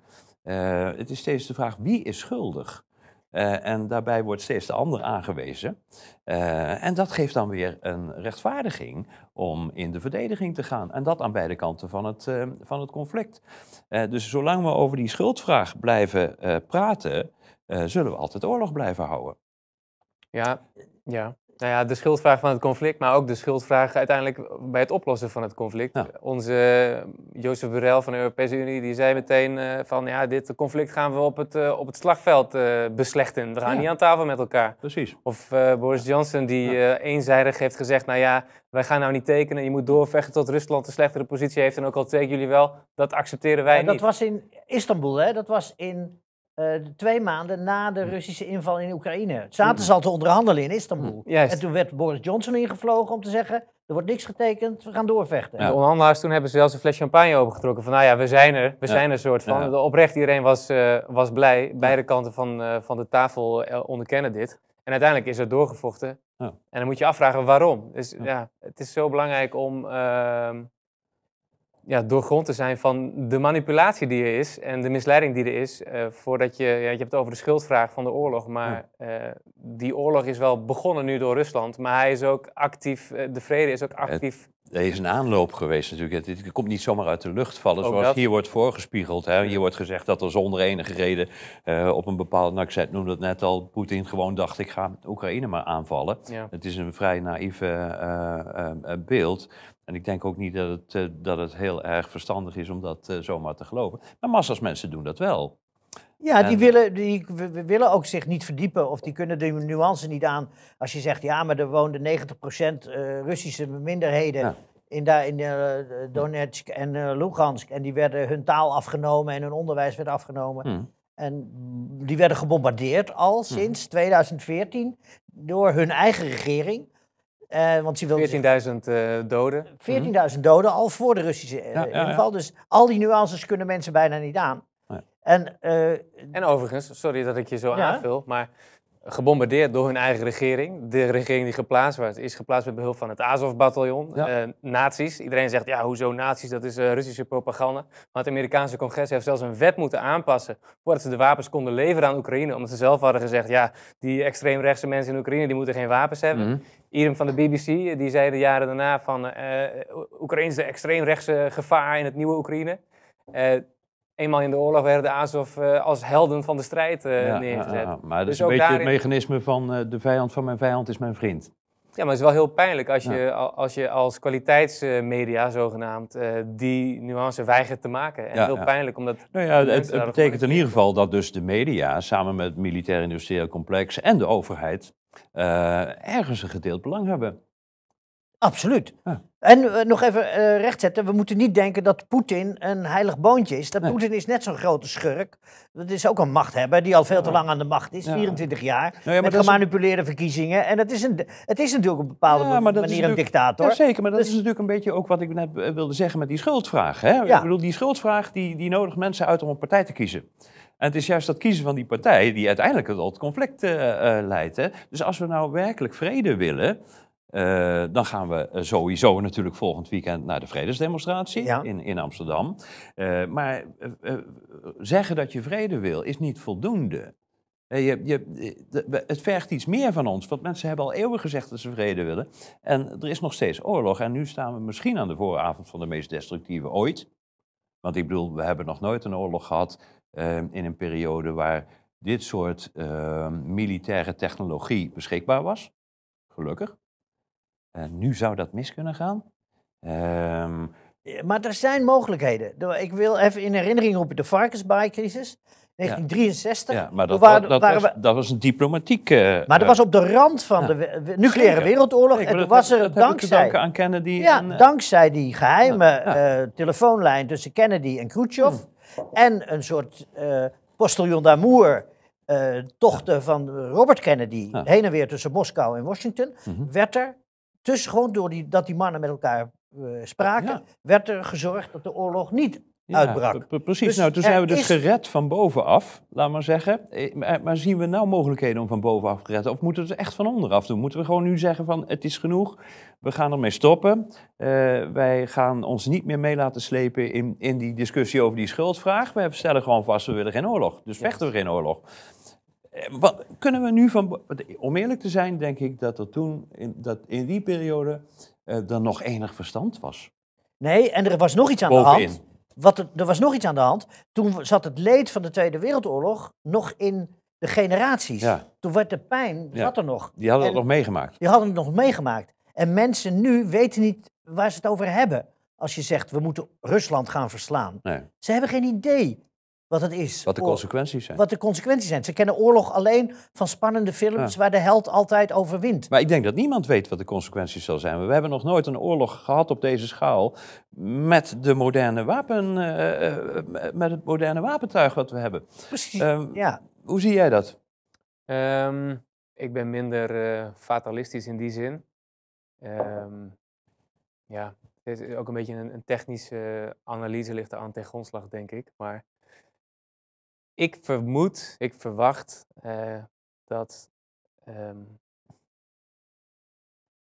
Eh, het is steeds de vraag wie is schuldig. Eh, en daarbij wordt steeds de ander aangewezen. en dat geeft dan weer een rechtvaardiging om in de verdediging te gaan. En dat aan beide kanten van het, van het conflict. dus zolang we over die schuldvraag blijven praten, zullen we altijd oorlog blijven houden. Ja, ja. Nou ja, de schuldvraag van het conflict, maar ook de schuldvraag uiteindelijk bij het oplossen van het conflict. Onze eh, Jozef Burrell van de Europese Unie, die zei meteen eh, van ja, dit conflict gaan we op het, eh, op het slagveld beslechten. We gaan niet aan tafel met elkaar. Precies. Of Boris Johnson, die eenzijdig heeft gezegd, nou ja, wij gaan nou niet tekenen. Je moet doorvechten tot Rusland een slechtere positie heeft. En ook al tekenen jullie wel, dat accepteren wij ja, dat niet. Dat was in Istanbul, hè? Dat was in eh, twee maanden na de hm. Russische inval in Oekraïne. Zaten hm. ze al te onderhandelen in Istanbul. Hm, en toen werd Boris Johnson ingevlogen om te zeggen: er wordt niks getekend, we gaan doorvechten. Ja. De onderhandelaars toen hebben ze zelfs een fles champagne opengetrokken. Van nou ja, we zijn er, we zijn er soort van. Ja. Oprecht, iedereen was, eh, was blij. Beide kanten van, eh, van de tafel onderkennen dit. En uiteindelijk is het doorgevochten. En dan moet je afvragen waarom. Dus ja, het is zo belangrijk om ehm, ja, doorgrond te zijn van de manipulatie die er is en de misleiding die er is. Eh, voordat je, ja, je hebt het over de schuldvraag van de oorlog, maar eh, die oorlog is wel begonnen nu door Rusland, maar hij is ook actief, eh, de vrede is ook actief. Er is een aanloop geweest natuurlijk. Het, komt niet zomaar uit de lucht vallen, zoals hier wordt voorgespiegeld. Hè. Hier wordt gezegd dat er zonder enige reden op een bepaald nou ik zei, noemde het net al, Poetin gewoon dacht ik ga Oekraïne maar aanvallen. Het is een vrij naïeve beeld. En ik denk ook niet dat het, eh, dat het heel erg verstandig is om dat eh, zomaar te geloven. Maar massas mensen doen dat wel. Ja, die, willen, die willen ook zich niet verdiepen of die kunnen de nuance niet aan. Als je zegt, ja, maar er woonden 90% eh, Russische minderheden in, daar, in Donetsk en Lugansk. En die werden hun taal afgenomen en hun onderwijs werd afgenomen. Hmm. En die werden gebombardeerd al hmm. sinds 2014 door hun eigen regering. Eh, want ze 14.000 eh, doden. 14.000 mhm. doden al voor de Russische eh, inval. Dus al die nuances kunnen mensen bijna niet aan. En, en overigens, sorry dat ik je zo aanvul, maar gebombardeerd door hun eigen regering. De regering die geplaatst werd, is geplaatst met behulp van het Azov-bataljon. Eh, nazi's. Iedereen zegt, ja, hoezo nazi's? Dat is eh, Russische propaganda. Maar het Amerikaanse congres heeft zelfs een wet moeten aanpassen... voordat ze de wapens konden leveren aan Oekraïne. Omdat ze zelf hadden gezegd, ja, die extreemrechtse mensen in Oekraïne... die moeten geen wapens hebben. Mm Irem van de BBC, die zei de jaren daarna van... Uh, eh, Oekraïne de extreemrechtse gevaar in het nieuwe Oekraïne eenmaal in de oorlog werden Azov uh, als helden van de strijd eh, neergezet. Ja, maar dus dus dat is een beetje het mechanisme van eh, de vijand van mijn vijand is mijn vriend. Ja, maar het is wel heel pijnlijk als je, als, je als kwaliteitsmedia zogenaamd die nuance weigert te maken. En heel pijnlijk omdat... Nou ja, het, het betekent in ieder geval dat dus de media samen met het militair industrieel complex en de overheid ergens een gedeeld belang hebben. Absoluut. En eh, nog even eh, rechtzetten, we moeten niet denken dat Poetin een heilig boontje is. Dat Poetin is net zo'n grote schurk. Dat is ook een machthebber die al veel te lang aan de macht is, 24 jaar. Nou met gemanipuleerde verkiezingen. En dat is een, het is natuurlijk op een bepaalde ja, manier een dictator. zeker, maar dat dus is natuurlijk een beetje ook wat ik net eh, wilde zeggen met die schuldvraag. Hè? Ik bedoel, die schuldvraag die, die nodigt mensen uit om een partij te kiezen. En het is juist dat kiezen van die partij die uiteindelijk tot conflict leidt. Hè? Dus als we nou werkelijk vrede willen, eh, dan gaan we eh, sowieso natuurlijk volgend weekend naar de vredesdemonstratie in, in Amsterdam. Eh, maar zeggen dat je vrede wil is niet voldoende. Je, je, het vergt iets meer van ons, want mensen hebben al eeuwen gezegd dat ze vrede willen. En er is nog steeds oorlog. En nu staan we misschien aan de vooravond van de meest destructieve ooit. Want ik bedoel, we hebben nog nooit een oorlog gehad in een periode waar dit soort militaire technologie beschikbaar was. Gelukkig. Eh, nu zou dat mis kunnen gaan. Ehm, maar er zijn mogelijkheden. Ik wil even in herinnering roepen de varkensbaai-crisis. 1963. Ja, maar dat, dat, was, dat, was, een diplomatiek. Eh, maar dat was eh, op de rand van de nucleaire wereldoorlog. en was er dat dankzij. aan Kennedy. Ja, dankzij die geheime telefoonlijn tussen Kennedy en Khrushchev. Hmm. En een soort postillon d'amour. tochten van Robert Kennedy heen en weer tussen Moskou en Washington. Mhm. werd er dus gewoon door die, dat die mannen met elkaar eh, spraken, werd er gezorgd dat de oorlog niet uitbrak. Precies, dus nou toen zijn we dus gered van bovenaf, laat maar zeggen. Eh, maar, zien we nou mogelijkheden om van bovenaf te redden? Of moeten we het echt van onderaf doen? Moeten we gewoon nu zeggen van het is genoeg, we gaan ermee stoppen. Eh, wij gaan ons niet meer mee laten slepen in, in die discussie over die schuldvraag. We stellen gewoon vast, we willen geen oorlog. Dus vechten we geen oorlog. Eh, wat kunnen we nu van. Om eerlijk te zijn, denk ik dat er toen, in, dat in die periode, uh, er nog enig verstand was. Nee, en er was nog iets aan de hand. Wat er, was nog iets aan de hand. Toen zat het leed van de Tweede Wereldoorlog nog in de generaties. Toen werd de pijn, zat er nog. Die hadden het nog meegemaakt. Die hadden het nog meegemaakt. En mensen nu weten niet waar ze het over hebben. Als je zegt, we moeten Rusland gaan verslaan. Ze hebben geen idee wat het is. Wat de consequenties zijn. Wat de consequenties zijn. Ze kennen oorlog alleen van spannende films waar de held altijd overwint. Maar ik denk dat niemand weet wat de consequenties zal zijn. We hebben nog nooit een oorlog gehad op deze schaal met, de moderne wapen, eh, eh, eh, met het moderne wapentuig wat we hebben. Precies, ehm, ja. Hoe zie jij dat? Ehm, ik ben minder fatalistisch in die zin. Ehm, ja, het is ook een beetje een, een technische analyse ligt er aan ten grondslag, denk ik. Maar ik vermoed, ik verwacht eh, dat. Ehm,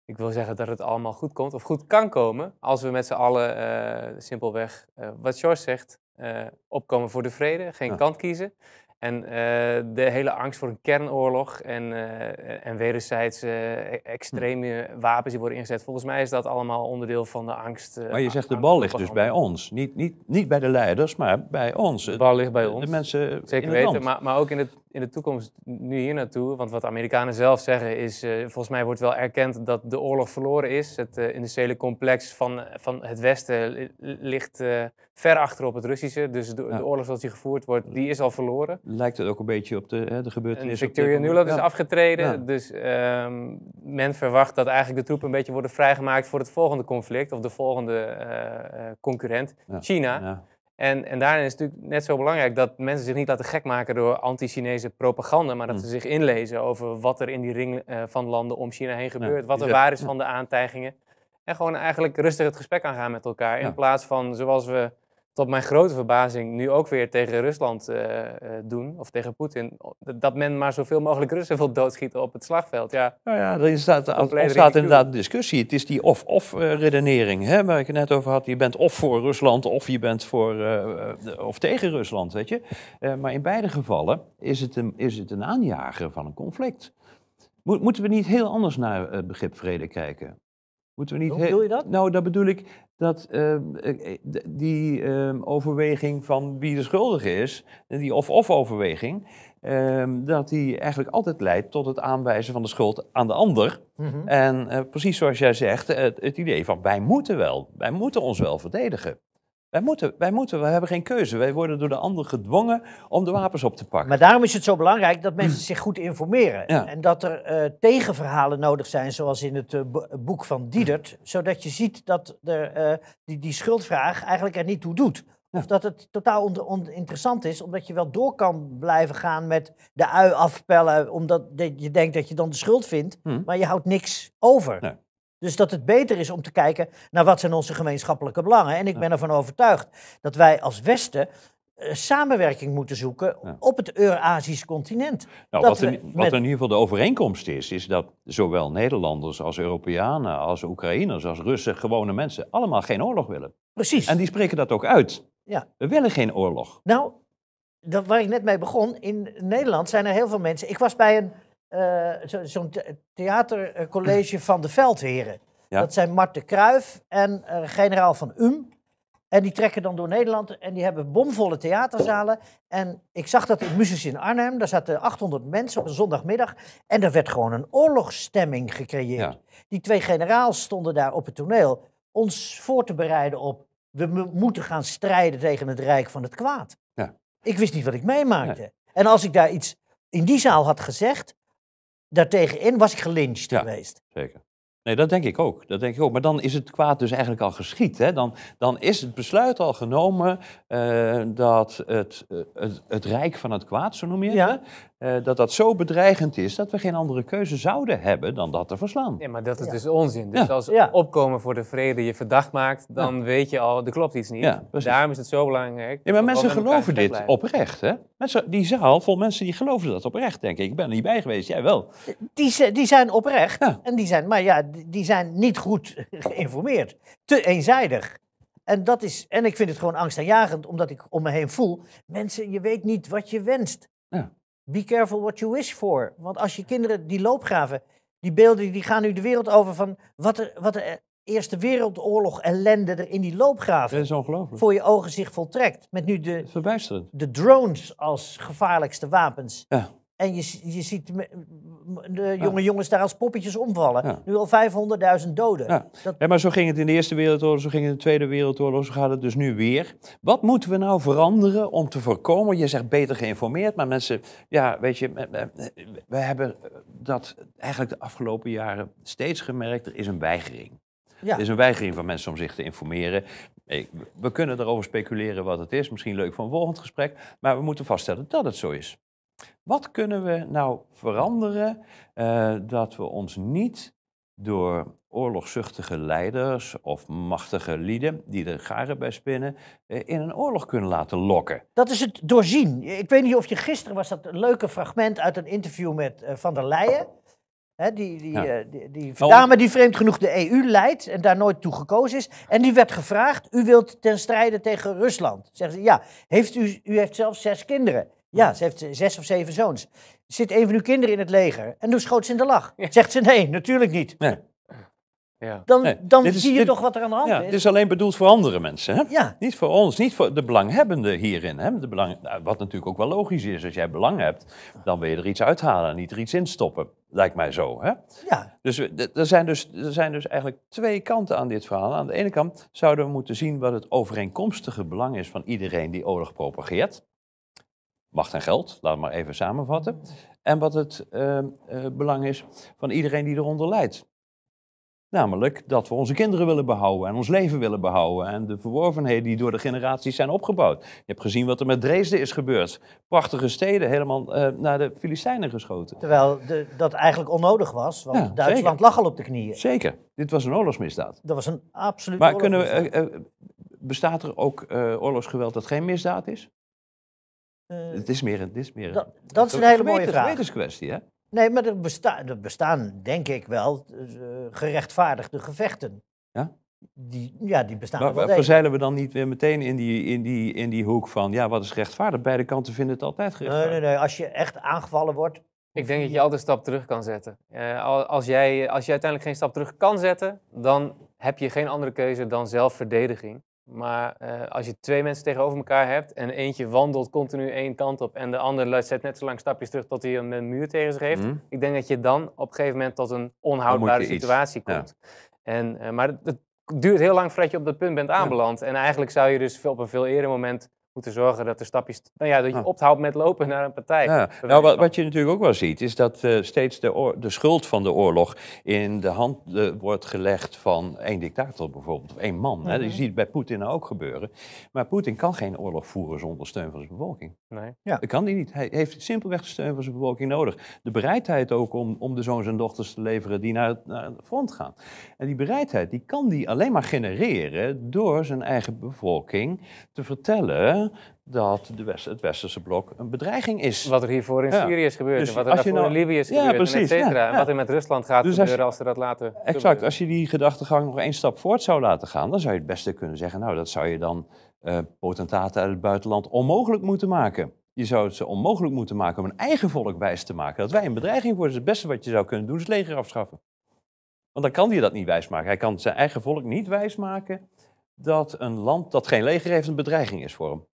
ik wil zeggen dat het allemaal goed komt, of goed kan komen, als we met z'n allen eh, simpelweg, eh, wat George zegt, opkomen voor de vrede, geen kant kiezen. En eh, de hele angst voor een kernoorlog en, uh, en wederzijds eh, hm. extreme wapens die worden ingezet. Volgens mij is dat allemaal onderdeel van de angst. maar je zegt de bal ligt dus bij ons. Niet, niet, niet bij de leiders, maar bij ons. De bal ligt bij ons. De mensen Zeker in weten, Maar, maar ook in het in de toekomst nu hier naartoe? Want wat de Amerikanen zelf zeggen is, eh, volgens mij wordt wel erkend dat de oorlog verloren is. Het uh, industriële complex van, van het Westen ligt eh, ver achter op het Russische. Dus de, oorlog zoals die gevoerd wordt, die is al verloren. Lijkt het ook een beetje op de, hè, de gebeurtenissen. Victoria Nuland is afgetreden. Dus ehm, men verwacht dat eigenlijk de troepen een beetje worden vrijgemaakt voor het volgende conflict. Of de volgende concurrent, ja. China. En, en daarin is het natuurlijk net zo belangrijk dat mensen zich niet laten gek maken door anti-Chinese propaganda, maar dat hm. ze zich inlezen over wat er in die ring eh, van landen om China heen gebeurt, wat er waar is van de aantijgingen. En gewoon eigenlijk rustig het gesprek aangaan met elkaar, in plaats van zoals we tot mijn grote verbazing nu ook weer tegen Rusland eh, eh, doen, of tegen Poetin, dat men maar zoveel mogelijk Russen wil doodschieten op het slagveld. Ja, nou ja, er staat, staat inderdaad een discussie. Het is die of-of eh, redenering, hè, waar ik het net over had. Je bent of voor Rusland, of je bent voor, of tegen Rusland, weet je. maar in beide gevallen is het een, is het een aanjager van een conflict. moeten we niet heel anders naar het begrip vrede kijken? Moeten we niet bedoel je dat? Nou, dat bedoel ik dat ehm, eh, eh, die ehm, overweging van wie de schuldige is, eh, die of-of overweging, ehm, dat die eigenlijk altijd leidt tot het aanwijzen van de schuld aan de ander. Mhm. En precies zoals jij zegt, het, het idee van wij moeten wel, wij moeten ons wel verdedigen. Wij moeten, wij moeten, we hebben geen keuze. Wij worden door de ander gedwongen om de wapens op te pakken. Maar daarom is het zo belangrijk dat mensen hmm. zich goed informeren. En dat er eh, tegenverhalen nodig zijn, zoals in het eh, boek van Diedert. Hmm. Zodat je ziet dat er, eh, die, die schuldvraag eigenlijk er niet toe doet. Of dat het totaal oninteressant is, omdat je wel door kan blijven gaan met de ui afpellen, omdat je denkt dat je dan de schuld vindt, hmm. maar je houdt niks over. Dus dat het beter is om te kijken naar wat zijn onze gemeenschappelijke belangen. En ik ben ervan overtuigd dat wij als Westen eh, samenwerking moeten zoeken op het Eurasisch continent. Nou, wat, in, in, ieder geval de overeenkomst is, is dat zowel Nederlanders als Europeanen, als Oekraïners, als Russen, gewone mensen, allemaal geen oorlog willen. Precies. En die spreken dat ook uit. Ja. We willen geen oorlog. Nou, dat, waar ik net mee begon, in Nederland zijn er heel veel mensen. Ik was bij een eh, zo'n zo theatercollege van de veldheren. Dat zijn de Kruif en eh, generaal van Um. En die trekken dan door Nederland en die hebben bomvolle theaterzalen. En ik zag dat in Muzes in Arnhem, daar zaten 800 mensen op een zondagmiddag. En er werd gewoon een oorlogsstemming gecreëerd. Die twee generaals stonden daar op het toneel ons voor te bereiden op... we moeten gaan strijden tegen het rijk van het kwaad. Ja. Ik wist niet wat ik meemaakte. En als ik daar iets in die zaal had gezegd, Daartegenin was ik gelincht ja, geweest. Zeker. Nee, dat denk ik ook. Dat denk ik ook. Maar dan is het kwaad dus eigenlijk al geschied. Hè? Dan, dan is het besluit al genomen eh, dat het, eh, het, het, rijk van het kwaad, zo noem je het, ja. Eh, dat dat zo bedreigend is dat we geen andere keuze zouden hebben dan dat te verslaan. Ja, maar dat is dus onzin. Dus als opkomen voor de vrede je verdacht maakt, dan weet je al, er klopt iets niet. Daarom is het zo belangrijk. Ja, maar mensen geloven dit oprecht. Hè? Mensen, die zaal vol mensen die geloven dat oprecht, denk ik. Ik ben er niet bij geweest, jij wel. Die, die zijn oprecht, en die zijn, maar ja, die zijn niet goed geïnformeerd. Te eenzijdig. En, dat is, en ik vind het gewoon angstaanjagend, omdat ik om me heen voel... mensen, je weet niet wat je wenst. Ja. Be careful what you wish for. Want als je kinderen die loopgraven, die beelden, die gaan nu de wereld over van wat er, wat eh, Eerste Wereldoorlog ellende er in die loopgraven. is ongelooflijk. Voor je ogen zich voltrekt. Met nu de, Verbijsterend. de drones als gevaarlijkste wapens. Ja. En je, je ziet de jonge jongens daar als poppetjes omvallen. Nu al 500.000 doden. Ja. ja. maar zo ging het in de Eerste Wereldoorlog, zo ging het in de Tweede Wereldoorlog, zo gaat het dus nu weer. Wat moeten we nou veranderen om te voorkomen? Je zegt beter geïnformeerd, maar mensen, ja, weet je, we hebben eh, dat eigenlijk de afgelopen jaren steeds gemerkt. Er is een weigering. Ja. Er is een weigering van mensen om zich te informeren. We kunnen erover speculeren wat het is. Misschien leuk voor een volgend gesprek. Maar we moeten vaststellen dat het zo is. Wat kunnen we nou veranderen eh, dat we ons niet door oorlogzuchtige leiders of machtige lieden die er garen bij spinnen, eh, in een oorlog kunnen laten lokken. Dat is het doorzien. Ik weet niet of je gisteren was dat een leuke fragment uit een interview met eh, Van der Leyen. die, die, die, die oh. dame die vreemd genoeg de EU leidt en daar nooit toe gekozen is. En die werd gevraagd, u wilt ten strijde tegen Rusland. Zegt ze, ja, heeft u, u heeft zelf zes kinderen. Ja, ze heeft eh, zes of zeven zoons. Zit een van uw kinderen in het leger? En toen schoot ze in de lach. Zegt ze nee, natuurlijk niet. Ja. Dan, dan zie je toch wat er aan de hand ja, is. Het is alleen bedoeld voor andere mensen. Hè? Ja. Niet voor ons, niet voor de belanghebbenden hierin. Hè? De belang, nou, wat natuurlijk ook wel logisch is. Als jij belang hebt, dan wil je er iets uithalen en niet er iets in stoppen. Lijkt mij zo. Hè? Ja. Dus, er zijn dus er zijn dus eigenlijk twee kanten aan dit verhaal. Aan de ene kant zouden we moeten zien wat het overeenkomstige belang is van iedereen die oorlog propageert macht en geld, laat maar even samenvatten. En wat het ehm, eh, belang is van iedereen die eronder lijdt. Namelijk dat we onze kinderen willen behouden en ons leven willen behouden en de verworvenheden die door de generaties zijn opgebouwd. Je hebt gezien wat er met Dresden is gebeurd. Prachtige steden, helemaal eh, naar de Filistijnen geschoten. Terwijl de, dat eigenlijk onnodig was, want Duitsland lag al op de knieën. Zeker, dit was een oorlogsmisdaad. Dat was een absoluut Maar kunnen we, eh, bestaat er ook oorlogsgeweld dat geen misdaad is? Eh, het is meer, het is meer dat, dat is een, hele mooie vraag. kwestie, hè? Nee, maar er, bestaan, er bestaan denk ik wel eh, gerechtvaardigde gevechten. Ja? Die, ja, die bestaan maar, wel. Verzeilen we dan niet weer meteen in die, in, die, in die hoek van, ja, wat is rechtvaardig? Beide kanten vinden het altijd gerechtvaardigd. Nee, nee, nee. Als je echt aangevallen wordt. Ik denk dat je altijd een stap terug kan zetten. Eh, als, jij, als je uiteindelijk geen stap terug kan zetten, dan heb je geen andere keuze dan zelfverdediging. Maar eh, als je twee mensen tegenover elkaar hebt en eentje wandelt continu één kant op en de ander zet net zo lang stapjes terug tot hij een muur tegen zich heeft, mhm. ik denk dat je dan op een gegeven moment tot een onhoudbare situatie komt. En, eh, maar het duurt heel lang voordat je op dat punt bent aanbeland. En eigenlijk zou je dus op een veel eerder moment moeten zorgen dat de stapjes. Nou ja, dat je ah. ophoudt met lopen naar een partij. Nou, wat, wat, je natuurlijk ook wel ziet, is dat eh, steeds de, de schuld van de oorlog in de hand eh, wordt gelegd van één dictator bijvoorbeeld, of één man. hè? Mhm. je ziet bij Poetin nou ook gebeuren. Maar Poetin kan geen oorlog voeren zonder steun van zijn bevolking. Nee. Ja. Dat kan hij niet. Hij heeft simpelweg de steun van zijn bevolking nodig. De bereidheid ook om, om de zoons en dochters te leveren die naar, naar het front gaan. En die bereidheid die kan hij alleen maar genereren door zijn eigen bevolking te vertellen dat de West, het Westerse blok een bedreiging is. Wat er hiervoor in Syrië is gebeurd, dus wat er nou, in Libië is gebeurd, precies, en, en wat er met Rusland gaat dus gebeuren als, ze dat laten Exact, als je die gedachtegang nog één stap voort zou laten gaan, dan zou je het beste kunnen zeggen, nou, dat zou je dan eh, potentaten uit het buitenland onmogelijk moeten maken. Je zou het ze onmogelijk moeten maken om een eigen volk wijs te maken. Dat wij een bedreiging worden, is het beste wat je zou kunnen doen, is het leger afschaffen. Want dan kan hij dat niet wijsmaken. Hij kan zijn eigen volk niet wijsmaken dat een land dat geen leger heeft een bedreiging is voor hem.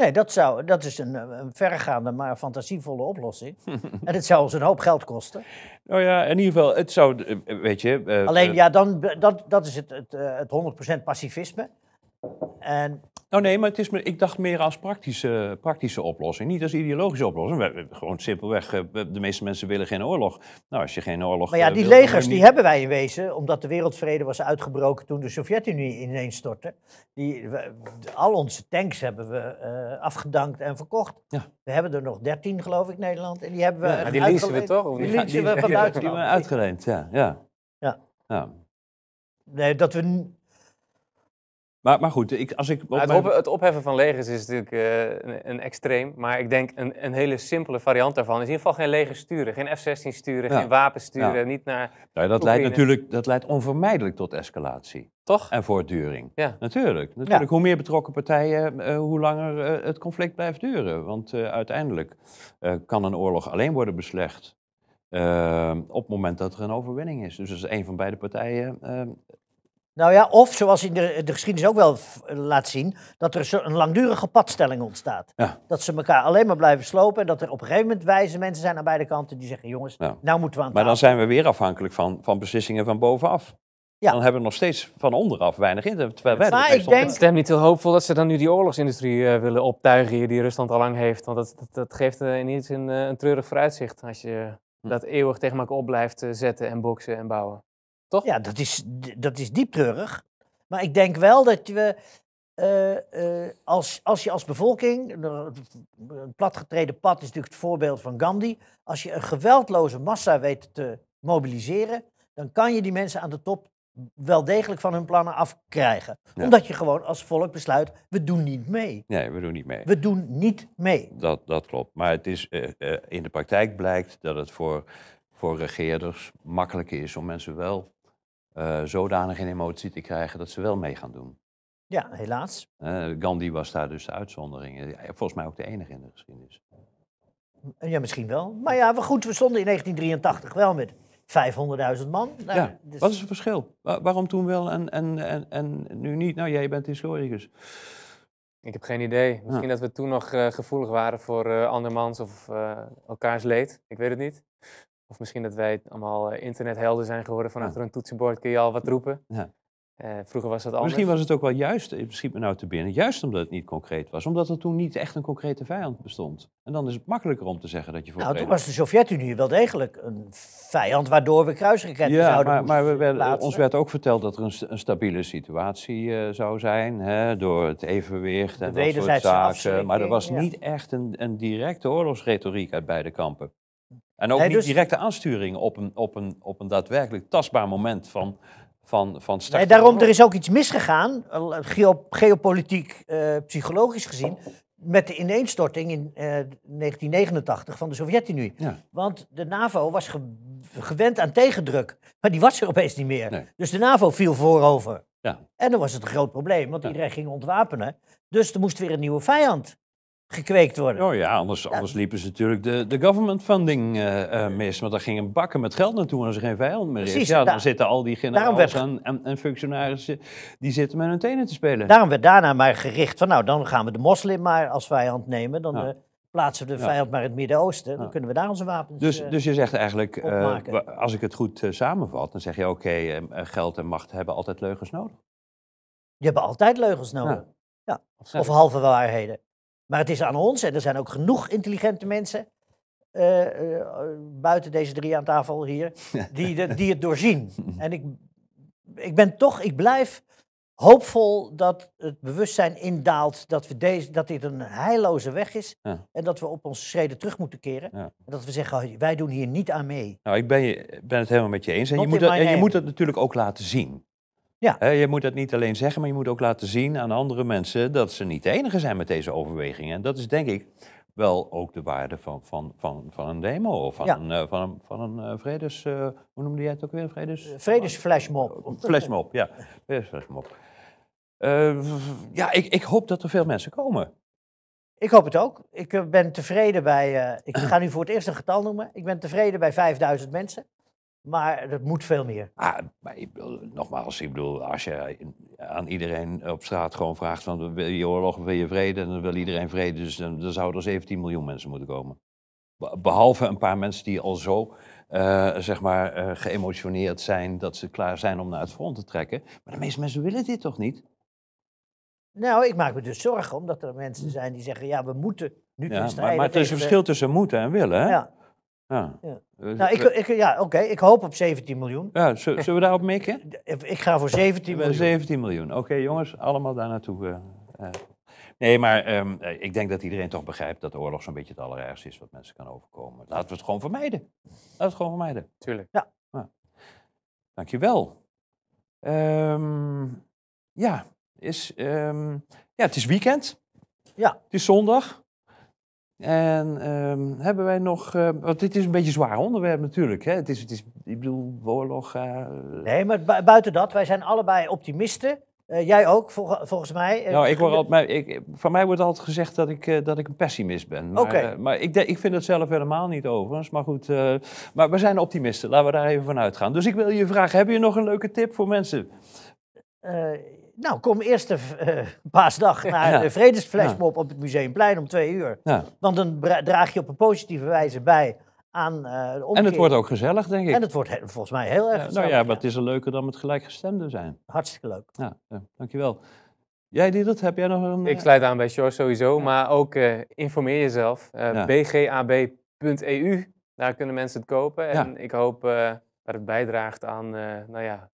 Nee, dat, zou, dat is een, eh, een verregaande, maar fantasievolle oplossing. en het zou ons een hoop geld kosten. Nou ja, in ieder geval, het zou, eh, weet je... Eh, Alleen, ja, dan, dat, dat is het, het, het 100% pacifisme. En nou nee, maar het is, me, ik dacht meer als praktische, praktische oplossing. Niet als ideologische oplossing. We, gewoon simpelweg, eh, de meeste mensen willen geen oorlog. Nou, als je geen oorlog... Maar ja, eh, die legers die hebben wij in wezen, omdat de wereldvrede was uitgebroken toen de Sovjet-Unie ineenstortte. Die, al onze tanks hebben we eh, afgedankt en verkocht. We hebben er nog dertien, geloof ik, Nederland. En die hebben we... Ja, die leasen we toch? Die, die we van buitenland. Die we uitgeleend, ja. Ja. ja. ja. Nee, dat we maar, maar goed, ik, als ik... Nou, het, het, opheffen van legers is natuurlijk eh, een, extreem. Maar ik denk een, een hele simpele variant daarvan is in ieder geval geen legers sturen. Geen F-16 sturen, geen wapens sturen, niet naar... Nou, dat leidt natuurlijk dat leidt onvermijdelijk tot escalatie. Toch? En voortduring. Ja. Natuurlijk. natuurlijk. Hoe meer betrokken partijen, eh, hoe langer eh, het conflict blijft duren. Want uiteindelijk kan een oorlog alleen worden beslecht... op het moment dat er een overwinning is. Dus als een van beide partijen nou ja, of zoals in de, de, geschiedenis ook wel laat zien, dat er een langdurige padstelling ontstaat. Dat ze elkaar alleen maar blijven slopen en dat er op een gegeven moment wijze mensen zijn aan beide kanten die zeggen, jongens, nou moeten we aan Maar dan zijn we weer afhankelijk van, van beslissingen van bovenaf. Ja. Dan hebben we nog steeds van onderaf weinig in. Terwijl wij ik denk... Het niet heel hoopvol dat ze dan nu die oorlogsindustrie eh, willen optuigen hier, die Rusland al lang heeft. Want dat, dat, geeft in ieder geval een treurig vooruitzicht als je hm. dat eeuwig tegen elkaar op blijft eh, zetten en boksen en bouwen. Ja, dat is, dat is diep treurig. Maar ik denk wel dat we, eh, eh, als, als je als bevolking, een platgetreden pad is natuurlijk het voorbeeld van Gandhi, als je een geweldloze massa weet te mobiliseren, dan kan je die mensen aan de top wel degelijk van hun plannen afkrijgen. Omdat je gewoon als volk besluit, we doen niet mee. Nee, we doen niet mee. We doen niet mee. Dat, dat klopt. Maar het is, eh, in de praktijk blijkt dat het voor, voor regeerders makkelijk is om mensen wel eh, zodanig in emotie te krijgen dat ze wel mee gaan doen. Ja, helaas. Eh, Gandhi was daar dus de uitzondering. Volgens mij ook de enige in de geschiedenis. Ja, misschien wel. Maar ja, maar goed, we stonden in 1983 wel met 500.000 man. Nou, ja, dus wat is het verschil? waarom toen wel en, en, en, en nu niet? Nou, jij bent historicus. Ik heb geen idee. Misschien dat we toen nog eh, gevoelig waren voor andermans of elkaars leed. Ik weet het niet. Of misschien dat wij allemaal eh, internethelden zijn geworden. Van achter een toetsenbord kun je al wat roepen. Ja. Eh, vroeger was dat anders. Misschien was het ook wel juist, het eh, schiet me nou te binnen, juist omdat het niet concreet was. Omdat er toen niet echt een concrete vijand bestond. En dan is het makkelijker om te zeggen dat je voor. Nou, toen was de Sovjet-Unie wel degelijk een vijand waardoor we kruisraketten ja, zouden maar, maar we ons werd ook verteld dat er een, stabiele situatie zou zijn. Hè, door het evenwicht en de dat soort zaken. Maar er was niet echt een, een directe oorlogsretoriek uit beide kampen. En ook niet dus- directe aansturing op een, op, een, op een daadwerkelijk tastbaar moment van, van, van start. Nee, daarom, er is ook iets misgegaan, geopolitiek, eh, psychologisch gezien, met de ineenstorting in 1989 eh, van de Sovjet-Unie. Want de NAVO was gewend aan tegendruk, maar die was er opeens niet meer. Dus de NAVO viel voorover. Ja. En dan was het een groot probleem, want ja. iedereen ging ontwapenen. Dus er moest weer een nieuwe vijand gekweekt worden. Oh ja, anders, anders liepen ze natuurlijk de, de government funding eh, eh, mis. Want daar gingen bakken met geld naartoe en als er geen vijand meer is. ja, dan zitten al die generaals en, en, functionarissen, die zitten met hun tenen te spelen. Daarom werd daarna maar gericht van, nou, dan gaan we de moslim maar als vijand nemen. Dan eh, plaatsen we de vijand maar in het Midden-Oosten. Dan kunnen we daar onze wapens Dus, dus je zegt eigenlijk, als ik het goed samenvat, dan zeg je, oké, geld en macht hebben altijd leugens nodig. Je hebben altijd leugens nodig. Ja. Of halve waarheden. Maar het is aan ons, en er zijn ook genoeg intelligente mensen eh, eh, buiten deze drie aan tafel hier, die, die het doorzien. En ik, ik ben toch, ik blijf hoopvol dat het bewustzijn indaalt dat, we deze, dat dit een heilloze weg is. En dat we op onze schreden terug moeten keren. En dat we zeggen, wij doen hier niet aan mee. Nou, ik ben, je, ben het helemaal met je eens. En je moet, dat, en je moet dat natuurlijk ook laten zien. Ja. je moet dat niet alleen zeggen, maar je moet ook laten zien aan andere mensen dat ze niet de enige zijn met deze overwegingen. En dat is denk ik wel ook de waarde van, van, van, van een demo of van, een, eh, van een, van een eh, vredes... Eh, hoe noemde jij het ook weer? Vredes... Vredesflashmob. Flashmob, ja. Vredesflashmob. Uh, ja, ik, ik hoop dat er veel mensen komen. Ik hoop het ook. Ik ben tevreden bij... ik ga nu voor het eerst een getal noemen. Ik ben tevreden bij 5000 mensen. Maar dat moet veel meer. Ah, maar ik, nogmaals, ik bedoel, als je aan iedereen op straat gewoon vraagt: van, wil je oorlog of wil je vrede? En dan wil iedereen vrede. Dus dan, zouden er 17 miljoen mensen moeten komen. Behalve een paar mensen die al zo eh, zeg maar, uh, geëmotioneerd zijn dat ze klaar zijn om naar het front te trekken. Maar de meeste mensen willen dit toch niet? Nou, ik maak me dus zorgen, omdat er mensen hm. zijn die zeggen: ja, we moeten nu ja, strijden. Maar, het is een verschil tussen moeten en willen. Hè? Ja. Ja. ja. Nou, ik, ik ja, oké, ik hoop op 17 miljoen. Ja, zullen we daarop mikken? Ik ga voor 17 miljoen. 17 miljoen. Oké, jongens, allemaal daar naartoe. Eh, eh. Nee, maar ehm, eh, ik denk dat iedereen toch begrijpt dat de oorlog zo'n beetje het allerergste is wat mensen kan overkomen. Laten we het gewoon vermijden. Laten we het gewoon vermijden. Tuurlijk. Ja. ja. dankjewel. Um, ja, is, ehm, ja, het is weekend. Ja. Het is zondag. En ehm, hebben wij nog. Eh, want dit is een beetje een zwaar onderwerp natuurlijk. Hè? Het, is, het is, ik bedoel, oorlog. Eh, nee, maar buiten dat, wij zijn allebei optimisten. Eh, jij ook, volgens mij. nou, ik word altijd, ik, van mij wordt altijd gezegd dat ik, dat ik een pessimist ben. Maar, maar ik, ik vind het zelf helemaal niet overigens. Maar goed, maar we zijn optimisten. Laten we daar even van uitgaan. Dus ik wil je vragen, heb je nog een leuke tip voor mensen? nou, kom eerst de eh, paasdag naar de vredesflashmob op het Museumplein om twee uur. Want dan draag je op een positieve wijze bij aan uh, En het wordt ook gezellig, denk ik. En het wordt volgens mij heel erg ja, nou gezellig. nou ja, maar het is er leuker dan met gelijkgestemden zijn. Hartstikke leuk. Ja, dankjewel. Jij die dat, heb jij nog een... Ik eh, sluit aan bij Show sowieso, maar ook informeer jezelf. bgab.eu, daar kunnen mensen het kopen. En ik hoop dat het bijdraagt aan, nou ja,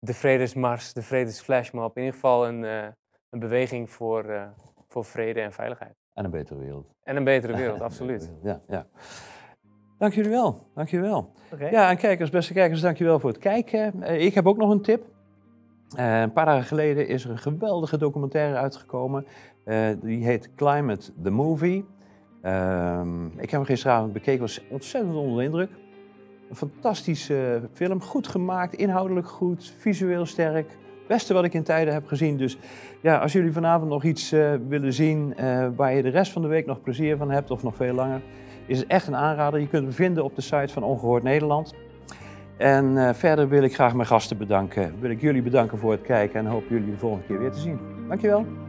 de Vredesmars, de Vredesflashmob. In ieder geval een, eh, een beweging voor, eh, voor vrede en veiligheid. En een betere wereld. En een betere wereld, absoluut. Ja, ja. Dank jullie wel. Dank jullie wel. Ja, en kijkers, beste kijkers, dank jullie wel voor het kijken. Eh, ik heb ook nog een tip. een paar dagen geleden is er een geweldige documentaire uitgekomen. die heet Climate the Movie. Ehm, ik heb hem gisteravond bekeken, was ontzettend onder de indruk. Een fantastische film, goed gemaakt, inhoudelijk goed, visueel sterk. Het beste wat ik in tijden heb gezien. Dus ja, als jullie vanavond nog iets eh, willen zien eh, waar je de rest van de week nog plezier van hebt of nog veel langer, is het echt een aanrader. Je kunt hem vinden op de site van Ongehoord Nederland. En eh, verder wil ik graag mijn gasten bedanken. Wil ik jullie bedanken voor het kijken en hoop jullie de volgende keer weer te zien. Dankjewel.